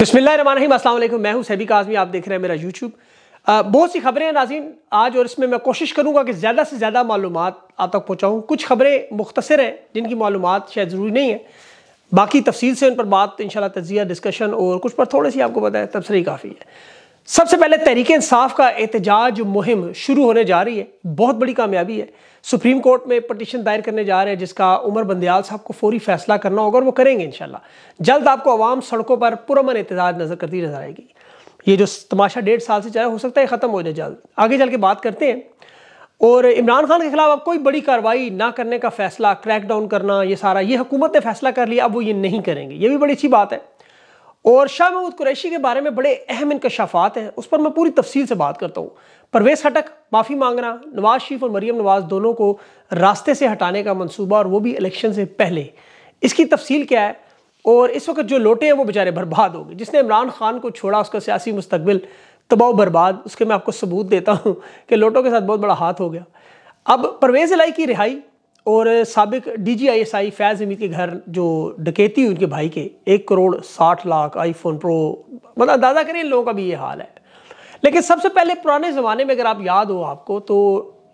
बसमिलीम असल मैं हूं सैबी काजमी आप देख रहे हैं मेरा यूट्यूब बहुत सी खबरें हैं नाजीन आज और इसमें मैं कोशिश करूंगा कि ज़्यादा से ज़्यादा मालूम आप तक पहुँचाऊँ कुछ खबरें मुख्तर हैं जिनकी मालूम शायद ज़रूरी नहीं है बाकी तफसील से उन पर बात इन तजिया डिस्कशन और कुछ पर थोड़ी सी आपको बताया ही काफ़ी है सबसे पहले तहरीक इंसाफ का एहतजाज मुहिम शुरू होने जा रही है बहुत बड़ी कामयाबी है सुप्रीम कोर्ट में पटिशन दायर करने जा रहे हैं जिसका उमर बंदयाल साहब को फौरी फैसला करना होगा और वो करेंगे इन जल्द आपको आवाम सड़कों पर पुरमन इतजाज़ नज़र करती नजर आएगी ये जो तमाशा डेढ़ साल से चला हो सकता है ख़त्म हो जाए जल्द आगे चल के बात करते हैं और इमरान खान के खिलाफ अब कोई बड़ी कार्रवाई ना करने का फैसला क्रैकडाउन करना ये सारा ये हुकूमत ने फैसला कर लिया अब वो ये नहीं करेंगे ये भी बड़ी अच्छी बात है और शाह महमूद कुरैशी के बारे में बड़े अहम इनकशाफात हैं उस पर मैं पूरी तफसील से बात करता हूँ परवेज हटक माफ़ी मांगना नवाज शरीफ और मरीम नवाज दोनों को रास्ते से हटाने का मंसूबा और वो भी इलेक्शन से पहले इसकी तफसील क्या है और इस वक्त जो लोटे हैं वो बेचारे बर्बाद हो गए जिसने इमरान खान को छोड़ा उसका सियासी मुस्तबिल तबाह बर्बाद उसके मैं आपको सबूत देता हूँ कि लोटों के साथ बहुत बड़ा हाथ हो गया अब परवेज़ इलाई की रिहाई और सबक D G I S I Faiz Hamid के घर जो डकेती हुई उनके भाई के एक करोड़ साठ लाख आई फोन प्रो मतलब अंदाज़ा करें इन लोगों का भी ये हाल है लेकिन सबसे पहले पुराने ज़माने में अगर आप याद हो आपको तो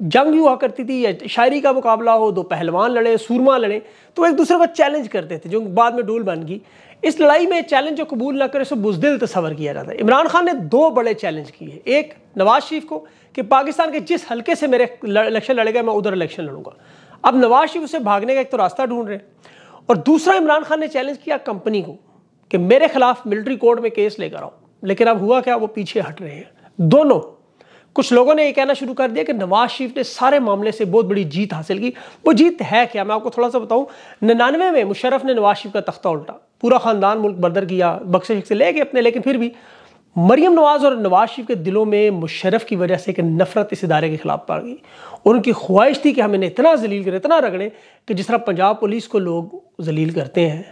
जंग हुआ करती थी या शायरी का मुकाबला हो दो पहलवान लड़े सूरमा लड़े तो एक दूसरे को चैलेंज करते थे जो बाद में डोल बन गई इस लड़ाई में चैलेंज को कबूल ना करे उसे बुजदिल तस्वर किया जाता है इमरान खान ने दो बड़े चैलेंज किए एक नवाज शरीफ को कि पाकिस्तान के जिस हल्के से मेरे इलेक्शन लड़ेगा मैं उधर इलेक्शन लड़ूंगा अब नवाज शरीफ उसे भागने का एक तो रास्ता ढूंढ रहे हैं और दूसरा इमरान खान ने चैलेंज किया कंपनी को कि मेरे खिलाफ मिलिट्री कोर्ट में केस लेकर आओ लेकिन अब हुआ क्या वो पीछे हट रहे हैं दोनों कुछ लोगों ने ये कहना शुरू कर दिया कि नवाज शरीफ ने सारे मामले से बहुत बड़ी जीत हासिल की वो जीत है क्या मैं आपको थोड़ा सा बताऊं निन्यानवे में मुशरफ ने नवाज शरीफ का तख्ता उल्टा पूरा खानदान मुल्क बर्दर किया बक्से से ले गए अपने लेकिन फिर भी मरीम नवाज और नवाज शरीफ के दिलों में मुशरफ की वजह से एक नफरत इस इदारे के खिलाफ पड़ गई उनकी ख्वाहिश थी कि हम इन्हें इतना जलील करें इतना रगड़ें कि जिस तरह पंजाब पुलिस को लोग जलील करते हैं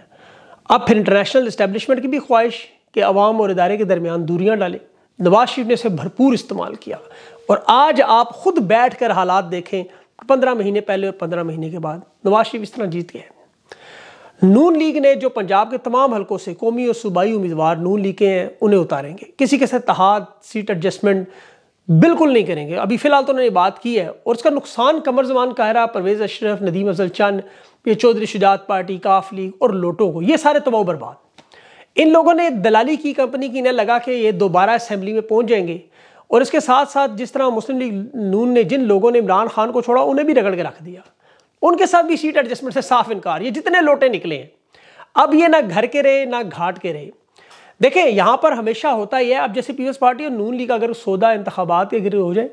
अब फिर इंटरनेशनल इस्टेब्लिशमेंट की भी ख्वाहिश कि आवाम और इदारे के दरमियान दूरियाँ डालें नवाज शरीफ ने इसे भरपूर इस्तेमाल किया और आज आप ख़ुद बैठ कर हालात देखें पंद्रह महीने पहले और पंद्रह महीने के बाद नवाज शरीफ इस तरह जीत गए नून लीग ने जो पंजाब के तमाम हलकों से कौमी और सूबाई उम्मीदवार नून लीग के हैं उन्हें उतारेंगे किसी के साथ तहाद सीट एडजस्टमेंट बिल्कुल नहीं करेंगे अभी फ़िलहाल तो उन्होंने बात की है और उसका नुकसान कमर जमान कायरा परवेज़ अशरफ नदीम अफजल चंद ये चौधरी शुजात पार्टी काफ लीग और लोटों को ये सारे तबाह बर्बाद इन लोगों ने दलाली की कंपनी की न लगा के ये दोबारा असम्बली में पहुंच जाएंगे और इसके साथ साथ जिस तरह मुस्लिम लीग नून ने जिन लोगों ने इमरान खान को छोड़ा उन्हें भी रगड़ के रख दिया उनके साथ भी सीट एडजस्टमेंट से साफ इनकार ये जितने लोटे निकले हैं अब ये ना घर के रहे ना घाट के रहे देखें यहाँ पर हमेशा होता ही है अब जैसे पीपल्स पार्टी और नून लीग अगर सौदा इंतबात के गिर हो जाए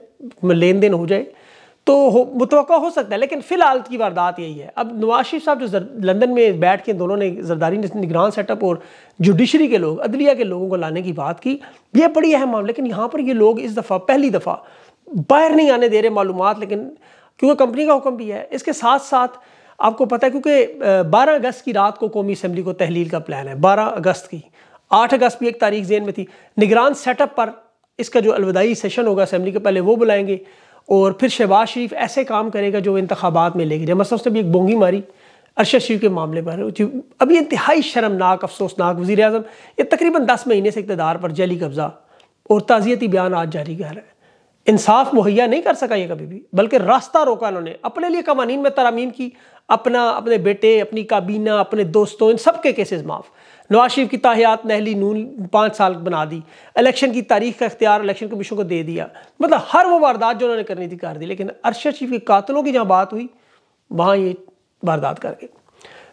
लेन देन हो जाए तो हो मुतव हो सकता है लेकिन फ़िलहाल की वारदात यही है अब नवाज शरीफ साहब जो लंदन में बैठ के दोनों ने जरदारी निगरान सेटअप और जुडिशरी के लोग अदलिया के लोगों को लाने की बात की ये बड़ी अहम मामला लेकिन यहाँ पर ये लोग इस दफ़ा पहली दफ़ा बाहर नहीं आने दे रहे मालूम लेकिन क्योंकि कंपनी का हुक्म भी है इसके साथ साथ आपको पता है क्योंकि बारह अगस्त की रात को कौमी असम्बली को तहलील का प्लान है बारह अगस्त की आठ अगस्त भी एक तारीख जेन में थी निगरान सेटअप पर इसका जो अलविदाई सेशन होगा असम्बली के पहले वो बुलाएंगे और फिर शहबाज शरीफ ऐसे काम करेगा जो इंतबात में लेके जाए मसला उसने भी एक बोंगी मारी अरशद शरीफ के मामले पर अभी इंतहाई शर्मनाक अफसोसनाक वज़ी अजम ये तकरीबन दस महीने से इकतदार पर जली कब्ज़ा और ताज़ियती बयान आज जारी कर रहे हैं इंसाफ मुहैया नहीं कर सका ये कभी भी बल्कि रास्ता रोका उन्होंने अपने लिए कवानीन में तरामीम की अपना अपने बेटे अपनी काबीना अपने दोस्तों इन सब के केसेस माफ़ नवाज शरीफ की ताहियात नहली नून पाँच साल बना दी इलेक्शन की तारीख का इख्तियार इलेक्शन कमीशन को दे दिया मतलब हर वो वारदात जो उन्होंने करनी थी कर दी लेकिन अरशद शरीफ के कातलों की जहाँ बात हुई वहाँ ये वारदात कर गए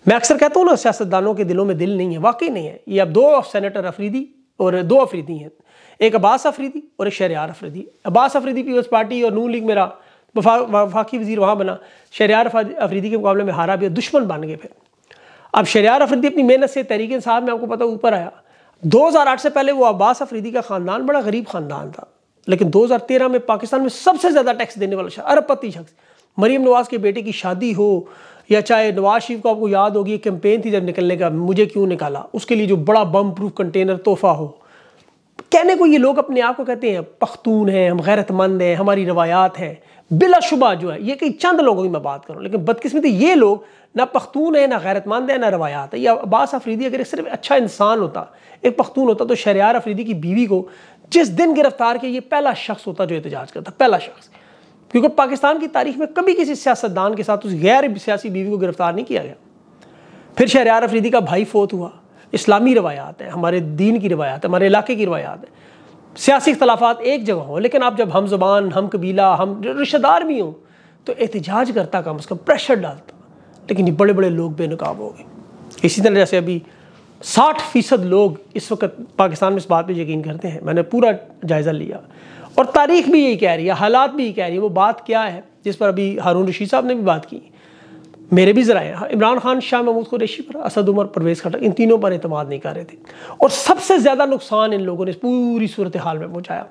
मैं अक्सर कहता हूँ ना सियासतदानों के दिलों में दिल नहीं है वाकई नहीं है ये अब दो सैनटर अफरीदी और दो अफरीदी हैं एक अब्बास अफरीदी और एक शहरियार अफरीदी अब्बास अफरीदी पीपल्स पार्टी और नू लीग मेरा वफाकी वजीर वहाँ बना शहरियार अफरीदी के मुकाबले में हारा भी और दुश्मन बन गए फिर अब शरियार अफरीदी अपनी मेहनत से तहरीक साहब में आपको पता ऊपर आया 2008 से पहले वो अब्बास अफरीदी का ख़ानदान बड़ा गरीब ख़ानदान था लेकिन 2013 में पाकिस्तान में सबसे ज़्यादा टैक्स देने वाला शख्स अरबपति शख्स मरीम नवाज़ के बेटे की शादी हो या चाहे नवाज शरीफ को आपको याद होगी कैंपेन थी जब निकलने का मुझे क्यों निकाला उसके लिए जो बड़ा बम प्रूफ कंटेनर तोहफा हो कहने को ये लोग अपने आप को कहते हैं पख्तून हैं हम गैरतमंद हैं हमारी रवायात हैं बिलाशुबा जो है ये कई चंद लोगों की मैं बात करूँ लेकिन बदकिस्मती ये लोग ना पख्तून है ना गैरतमंद है ना रवायात है या अब्बास अफरीदी अगर एक सिर्फ अच्छा इंसान होता एक पख्तून होता तो शरियार अफरीदी की बीवी को जिस दिन गिरफ्तार किया ये पहला शख्स होता जो एहतजाज करता पहला शख्स क्योंकि पाकिस्तान की तारीख में कभी किसी सियासतदान के साथ उस गैर सियासी बीवी को गिरफ्तार नहीं किया गया फिर शहरियार अफरीदी का भाई फोत हुआ इस्लामी रवायात हैं हमारे दीन की रवायात है हमारे इलाके की रवायात है सियासी अख्तलाफात एक जगह हों लेकिन आप जब हम जुबान हम कबीला हम रिश्तेदार भी हों तो एहतजाज करता कम उसका प्रेशर डालता लेकिन ये बड़े बड़े लोग बेनकाब हो गए इसी तरह जैसे अभी साठ फ़ीसद लोग इस वक्त पाकिस्तान में इस बात पर यकीन करते हैं मैंने पूरा जायज़ा लिया और तारीख भी यही कह रही है हालात भी यही कह रही है वो बात क्या है जिस पर अभी हारून रशीद साहब ने भी बात की मेरे भी ज़रा इमरान खान शाह महमूद कुरेशी पर असद उमर परवेज़ खटक इन तीनों पर अतमाद नहीं कर रहे थे और सबसे ज़्यादा नुकसान इन लोगों ने पूरी सूरत हाल में पहुँचाया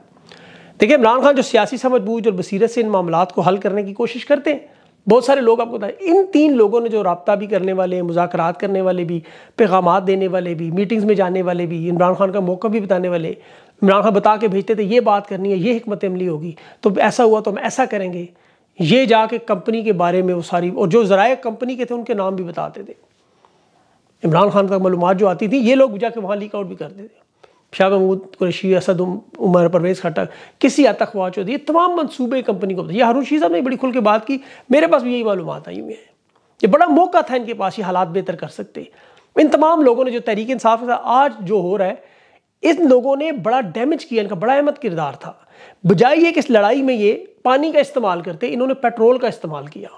देखिए इमरान खान जो सियासी समझबूझ और बसीरत से इन मामला को हल करने की कोशिश करते हैं बहुत सारे लोग आपको बताए इन तीन लोगों ने जो रबता भी करने वाले मुजाकर करने वाले भी पैगाम देने वाले भी मीटिंग्स में जाने वाले भी इमरान खान का मौका भी बताने वाले इमरान खान बता के भेजते थे ये बात करनी है ये हमत अमली होगी तो ऐसा हुआ तो हम ऐसा करेंगे ये जाके कंपनी के बारे में वो सारी और जो ज़राए कंपनी के थे उनके नाम भी बताते थे इमरान खान तक मालूम जो आती थी ये लोग जाके वहाँ लीक आउट भी करते थे शाह महमूद कुरैशी असद उमर परवेज़ खटक किसी अतक ख्वा चौधरी ये तमाम मनसूबे कंपनी को बताए हरूण शीजा ने बड़ी खुल के बात की मेरे पास भी यही मालूम आई हुई है ये बड़ा मौका था इनके पास ये हालात बेहतर कर सकते इन तमाम लोगों ने जो तहरीक इंसाफ के साथ आज जो हो रहा है इन लोगों ने बड़ा डैमेज किया इनका बड़ा अहमद किरदार था बजाय ये कि इस लड़ाई में ये पानी का इस्तेमाल करते इन्होंने पेट्रोल का इस्तेमाल किया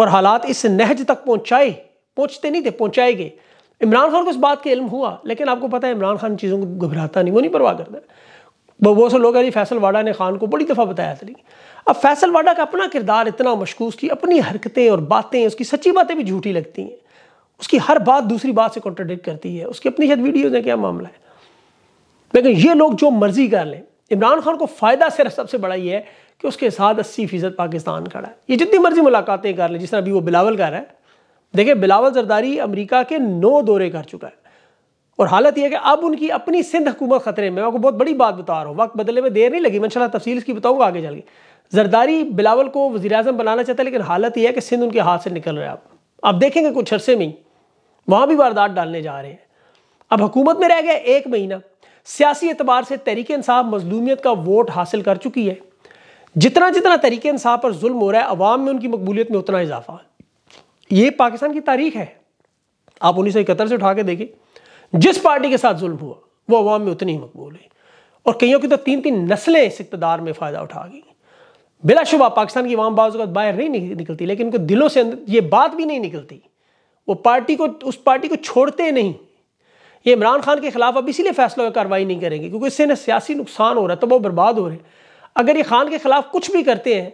और हालात इस नहज तक पहुंचाए पहुंचते नहीं थे पहुंचाए गए इमरान खान को इस बात का इल्म हुआ लेकिन आपको पता है इमरान खान चीज़ों को घबराता नहीं वो नहीं परवाह करता वो बहुत से लोग हैं जी फैसल वाडा ने खान को बड़ी दफ़ा बताया था अब फैसल वाडा का अपना किरदार इतना मशकूस कि अपनी हरकतें और बातें उसकी सच्ची बातें भी झूठी लगती हैं उसकी हर बात दूसरी बात से कॉन्ट्रडिक्ट करती है उसकी अपनी शायद वीडियोज़ हैं क्या मामला है लेकिन ये लोग जो मर्ज़ी कर लें इमरान खान को फ़ायदा सिर्फ सबसे बड़ा ये है कि उसके साथ अस्सी फ़ीसद पाकिस्तान खड़ा है ये जितनी मर्ज़ी मुलाकातें कर लें जिस तरह अभी वो बिलावल कर रहा है देखिए बिलावल जरदारी अमरीका के नौ दौरे कर चुका है और हालत यह है कि अब उनकी अपनी सिंध हुकूमत खतरे में आपको बहुत बड़ी बात बता रहा हूँ वक्त बदले में देर नहीं लगी मैं इंशाल्लाह तफसील इसकी बताऊँगा आगे चल के जरदारी बिलावल को वजी अजम बनाना चाहता है लेकिन हालत यह है कि सिंध उनके हाथ से निकल रहा है अब आप देखेंगे कुछ अरसे में ही वहाँ भी वारदात डालने जा रहे हैं अब हुकूमत में रह गया एक महीना सियासी एतबार से तहरीक इंसाफ मजलूमियत का वोट हासिल कर चुकी है जितना जितना तहरीक इंसाफ पर जुल्म हो रहा है अवाम में उनकी मकबूलियत में उतना इजाफा ये पाकिस्तान की तारीख है आप उन्नीस सौ इकहत्तर से उठा के देखें जिस पार्टी के साथ जुल्म हुआ वो अवाम में उतनी ही मकबूल है और कईयों की तो तीन तीन नस्लें इस इकतदार में फ़ायदा उठा गई बिलाशुबा पाकिस्तान की अवाम बाज बाहर नहीं निकलती लेकिन उनके दिलों से ये बात भी नहीं निकलती वो पार्टी को उस पार्टी को छोड़ते नहीं ये इमरान खान के खिलाफ अब इसीलिए फैसला कार्रवाई नहीं करेंगे क्योंकि इससे ना सियासी नुकसान हो रहा है तो वो बर्बाद हो रहे हैं अगर ये खान के खिलाफ कुछ भी करते हैं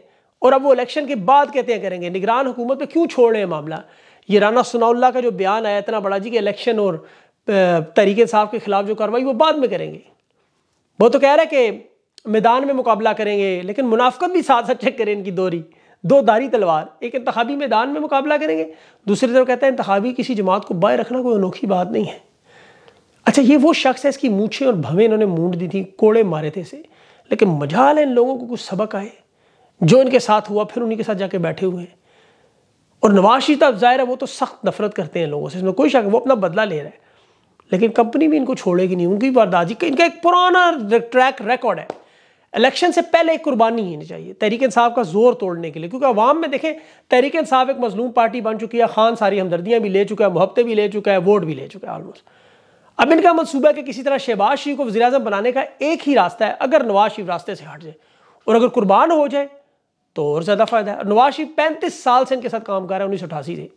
और अब वो इलेक्शन के बाद कहते हैं करेंगे निगरान हुकूमत पर क्यों छोड़ रहे हैं मामला ये राना सनाउल्ला का जो बयान आया इतना बड़ा जी कि इलेक्शन और तरीके साहब के खिलाफ जो कार्रवाई वो बाद में करेंगे वो तो कह रहे हैं कि मैदान में मुकाबला करेंगे लेकिन मुनाफ्त भी साथ साथ चेक करें इनकी दोरी दो दारी तलवार एक इंतबी मैदान में मुकाबला करेंगे दूसरी तरफ कहते हैं इंतबी किसी जमात को बाय रखना कोई अनोखी बात नहीं है अच्छा ये वो शख्स है इसकी मूछें और भवें इन्होंने मूंड दी थी कोड़े मारे थे इसे लेकिन मजाल है इन लोगों को कुछ सबक आए जो इनके साथ हुआ फिर उन्हीं के साथ जाके बैठे हुए हैं और नवाज शरीफ साहब जाहिर है वो तो सख्त नफरत करते हैं लोगों से इसमें कोई शक वो अपना बदला ले रहा है लेकिन कंपनी भी इनको छोड़ेगी नहीं उनकी वारदाजी इनका एक पुराना ट्रैक रिकॉर्ड है इलेक्शन से पहले एक कुर्बानी होनी चाहिए तहरीक साहब का जोर तोड़ने के लिए क्योंकि अवाम में देखें तहरीक साहब एक मजलूम पार्टी बन चुकी है खान सारी हमदर्दियाँ भी ले चुका है मुहब्ते भी ले चुका है वोट भी ले चुका है ऑलमोस्ट अब इनका मनसूबा है कि किसी तरह शहबाज शरीफ को वजी बनाने का एक ही रास्ता है अगर नवाज शरीफ रास्ते से हट जाए और अगर कुर्बान हो जाए तो और ज़्यादा फ़ायदा है नवाज शरीफ पैंतीस साल से इनके साथ काम कर रहा है उन्नीस सौ अठासी से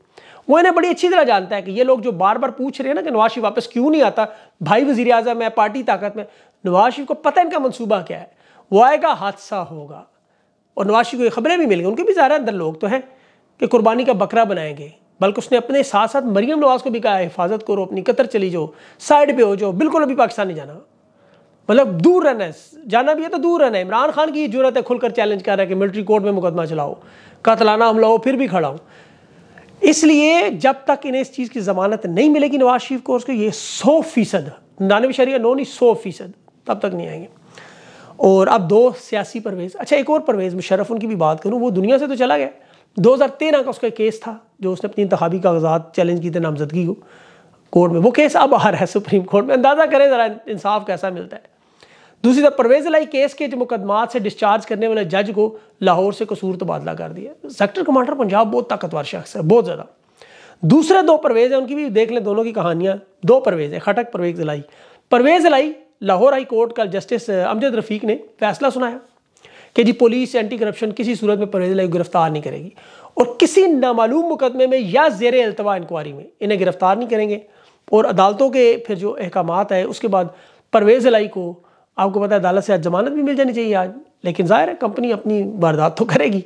वो इन्हें बड़ी अच्छी तरह जानता है कि ये लोग जो बार बार पूछ रहे हैं ना कि नवाज शरीफ वापस क्यों नहीं आता भाई वजी अजम है पार्टी ताकत में नवाज शरीफ को पता इनका मनसूबा क्या है वो आएगा हादसा होगा और नवाज शरीफ को ये खबरें भी मिल गई उनके भी ज़्यादा अंदर लोग तो हैं कि कुर्बानी का बकरा बनाएंगे बल्कि उसने अपने साथ साथ मरियम नवाज को भी कहा हिफाजत करो अपनी कतर चली जाओ साइड पे हो जाओ बिल्कुल अभी पाकिस्तान नहीं जाना मतलब दूर रहना है जाना भी है तो दूर रहना है इमरान खान की जरूरत है खुलकर चैलेंज कर रहा है कि मिलिट्री कोर्ट में मुकदमा चलाओ कतलाना हमला हो फिर भी खड़ा हूँ इसलिए जब तक इन्हें इस चीज़ की ज़मानत नहीं मिलेगी नवाज शरीफ को उसको ये सौ फीसद नानवे शरिया नो नहीं सौ फीसद तब तक नहीं आएंगे और अब दो सियासी परवेज़ अच्छा एक और परवेज़ मुशरफ उनकी भी बात करूँ वो दुनिया से तो चला गया 2013 का उसका केस था जो उसने अपनी इंतबी कागजात चैलेंज की थे नामजदगी को कोर्ट में वो केस अब बाहर है सुप्रीम कोर्ट में अंदाज़ा करें ज़रा इंसाफ कैसा मिलता है दूसरी तरफ परवेज लाई केस के जो मुकदमात से डिस्चार्ज करने वाले जज को लाहौर से कसूर तबादला कर दिया सेक्टर कमांडर पंजाब बहुत ताकतवर शख्स है बहुत ज़्यादा दूसरे दो परवेज हैं उनकी भी देख लें दोनों की कहानियाँ दो परवेज हैं खटक परवेज लाई परवेज लाई लाहौर हाई कोर्ट का जस्टिस अमजद रफ़ीक ने फैसला सुनाया कि जी पुलिस एंटी करप्शन किसी सूरत में परवेज लाई गिरफ्तार नहीं करेगी और किसी नामालूम मुकदमे में या जेर अल्तवा इंक्वायरी में इन्हें गिरफ्तार नहीं करेंगे और अदालतों के फिर जो अहकाम है उसके बाद परवेज़ लाई को आपको पता है अदालत से आज जमानत भी मिल जानी चाहिए आज लेकिन ज़ाहिर है कंपनी अपनी वारदात तो करेगी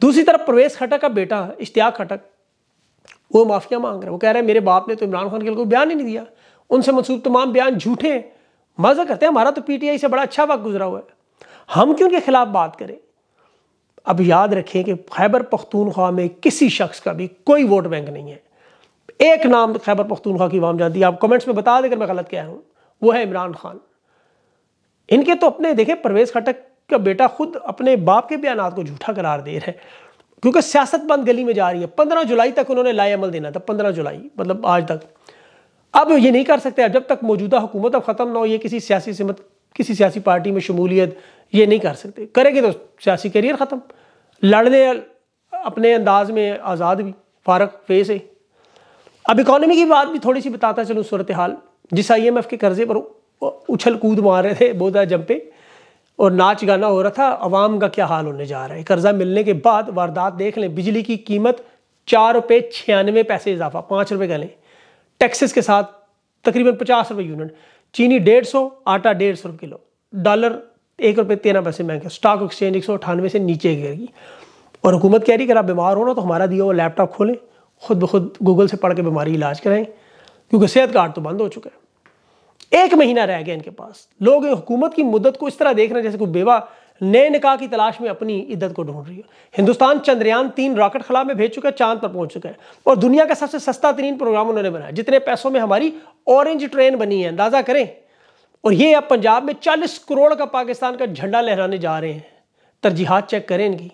दूसरी तरफ परवेज़ खटक का बेटा इश्तियाक खटक वो माफिया मांग रहा है वो कह रहे हैं मेरे बाप ने तो इमरान खान के लिए कोई बयान ही नहीं दिया उनसे मनसूब तमाम बयान झूठे हैं मजा करते हैं हमारा तो पीटीआई से बड़ा अच्छा वक्त गुजरा हुआ है हम क्यों उनके खिलाफ बात करें अब याद रखें कि खैबर पख्तूनख्वा में किसी शख्स का भी कोई वोट बैंक नहीं है एक नाम खैबर पख्तूनख्वा की वाम जानती है आप कमेंट्स में बता दें अगर मैं गलत रहा हूं वो है इमरान खान इनके तो अपने देखें परवेज खटक का बेटा खुद अपने बाप के बयान को झूठा करार दे रहा है क्योंकि सियासत बंद गली में जा रही है पंद्रह जुलाई तक उन्होंने लाएमल देना था पंद्रह जुलाई मतलब आज तक अब ये नहीं कर सकते जब तक मौजूदा हुकूमत अब ख़त्म ना हो ये किसी सियासी सिमत किसी सियासी पार्टी में शमूलियत ये नहीं कर सकते करेंगे तो सियासी करियर ख़त्म लड़ने अपने अंदाज में आज़ाद भी फारक फेस है अब इकॉनमी की बात भी थोड़ी सी बताता चलूँ सूरत हाल जिस आई एम एफ के कर्जे पर उछल कूद मार रहे थे बहुत ज़्यादा जंपे और नाच गाना हो रहा था अवाम का क्या हाल होने जा रहा है कर्जा मिलने के बाद वारदात देख लें बिजली की कीमत चार रुपये छियानवे पैसे इजाफा पाँच रुपये कह लें टैक्सेस के साथ तकरीबन पचास रुपये यूनिट चीनी डेढ़ सौ आटा डेढ़ सौ किलो डॉलर एक रुपये तेरह पैसे महंगा स्टॉक एक्सचेंज एक सौ अठानवे से नीचे गिरेगी और हुकूमत कह रही अगर आप बीमार हो ना तो हमारा दिया हुआ लैपटॉप खोलें खुद ब खुद गूगल से पढ़ के बीमारी इलाज कराएं क्योंकि सेहत कार्ड तो बंद हो चुका है एक महीना रह गया इनके पास लोग हुकूमत की मुद्दत को इस तरह देख रहे हैं जैसे कोई बेवा नए निकाह की तलाश में अपनी इद्दत को ढूंढ रही है हिंदुस्तान चंद्रयान तीन रॉकेट खला में भेज चुका है चांद पर पहुंच चुका है और दुनिया का सबसे सस्ता तरीन प्रोग्राम उन्होंने बनाया जितने पैसों में हमारी ऑरेंज ट्रेन बनी है अंदाजा करें और ये अब पंजाब में 40 करोड़ का पाकिस्तान का झंडा लहराने जा रहे हैं तरजीहत चेक करें इनकी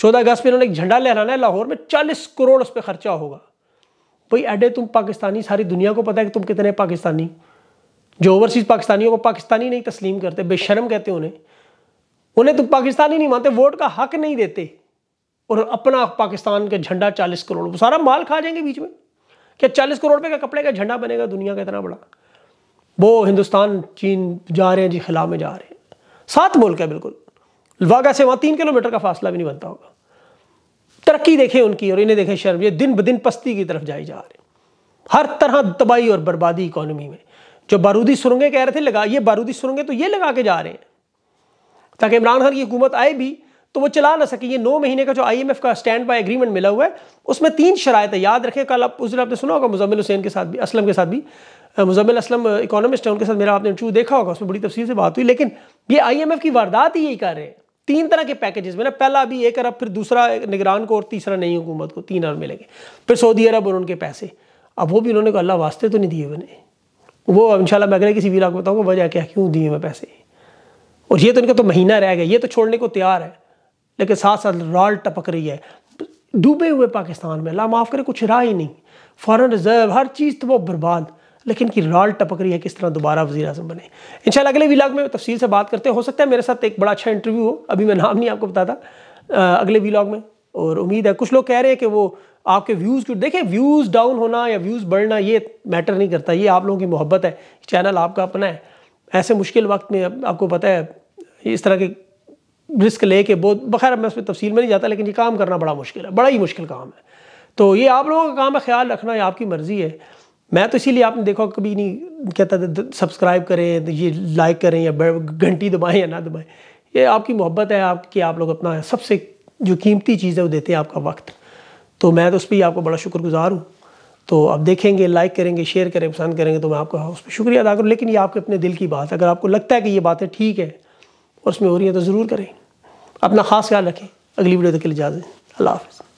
चौदह अगस्त में इन्होंने एक झंडा लहराना है लाहौर में चालीस करोड़ उस पर खर्चा होगा भाई एडे तुम पाकिस्तानी सारी दुनिया को पता है कि तुम कितने पाकिस्तानी जो ओवरसीज़ पाकिस्तानियों को पाकिस्तानी नहीं तस्लीम करते बेशरम कहते उन्हें उन्हें तुम तो पाकिस्तानी नहीं मानते वोट का हक नहीं देते और अपना पाकिस्तान का झंडा चालीस करोड़ सारा माल खा जाएंगे बीच में क्या चालीस करोड़ रुपये का कपड़े का झंडा बनेगा दुनिया का इतना बड़ा वो हिंदुस्तान चीन जा रहे हैं जी खिला में जा रहे हैं सात मुल्क है बिल्कुल वाघा से वहाँ तीन किलोमीटर का फासला भी नहीं बनता होगा तरक्की देखें उनकी और इन्हें देखें शर्म ये दिन ब दिन पस्ती की तरफ जाई जा रहे हैं हर तरह तबाही और बर्बादी इकोनॉमी में जो बारूदी सुरंगे कह रहे थे लगा ये बारूदी सुरंगे तो ये लगा के जा रहे हैं ताकि इमरान खान की हुकूमत आए भी तो वो चला ना सके ये नौ महीने का जो आई एम एफ का स्टैंड बाई एग्रीमेंट मिला हुआ है उसमें तीन शराय याद रखें कल आप उस दिन आपने सुना होगा मुजम्मिल हुसैन के साथ भी असलम के साथ भी मुजम्मिल असलम इकोनॉमिस्ट है उनके साथ मेरा आपने इंटरव्यू देखा होगा उसमें बड़ी तफसील से बात हुई लेकिन ये आईएमएफ की वारदात ही यही कर रहे हैं तीन तरह के पैकेजेस में ना पहला अभी एक अरब फिर दूसरा निगरान को और तीसरा नई हुकूमत को तीन अरब मिलेंगे फिर सऊदी अरब और उनके पैसे अब वो भी उन्होंने को अल्लाह वास्ते तो नहीं दिए मैंने वो इन शाला मैं किसी वीरा को बताऊँगा वजह क्या क्यों दिए मैं पैसे और ये तो इनका तो महीना रह गया ये तो छोड़ने को तैयार है लेकिन साथ साथ राल टपक रही है डूबे हुए पाकिस्तान में अल्लाह माफ़ करे कुछ रहा ही नहीं फ़ॉरन रिज़र्व हर चीज़ तो वो बर्बाद लेकिन की रॉल टपक रही है किस तरह दोबारा वजी अजम बने इंशाल्लाह अगले वीलाग में तफसील से बात करते हो सकता है मेरे साथ एक बड़ा अच्छा इंटरव्यू हो अभी मैं नाम नहीं आपको बताता अगले वीलाग में और उम्मीद है कुछ लोग कह रहे हैं कि वो आपके व्यूज़ क्यों देखें व्यूज़ डाउन होना या व्यूज़ बढ़ना ये मैटर नहीं करता ये आप लोगों की मोहब्बत है चैनल आपका अपना है ऐसे मुश्किल वक्त में आपको पता है इस तरह के रिस्क ले के बहुत बखैर मैं उसमें तफसील में नहीं जाता लेकिन ये काम करना बड़ा मुश्किल है बड़ा ही मुश्किल काम है तो ये आप लोगों का काम है ख्याल रखना ये आपकी मर्ज़ी है मैं तो इसीलिए आपने देखा कभी नहीं कहता था सब्सक्राइब करें ये लाइक करें या घंटी दबाएं या ना दबाएं ये आपकी मोहब्बत है आपकी आप लोग अपना सबसे जो कीमती चीज़ है वो देते हैं आपका वक्त तो मैं तो उस पर आपको बड़ा शुक्रगुजार हूँ तो आप देखेंगे लाइक करेंगे शेयर करें पसंद करेंगे तो मैं आपका उस पर शुक्रिया अदा करूँ लेकिन ये आपके अपने दिल की बात है अगर आपको लगता है कि ये बातें ठीक है और उसमें हो रही है तो ज़रूर करें अपना ख़ास ख्याल रखें अगली वीडियो तक के लिए इजाज़त अल्लाह हाफ़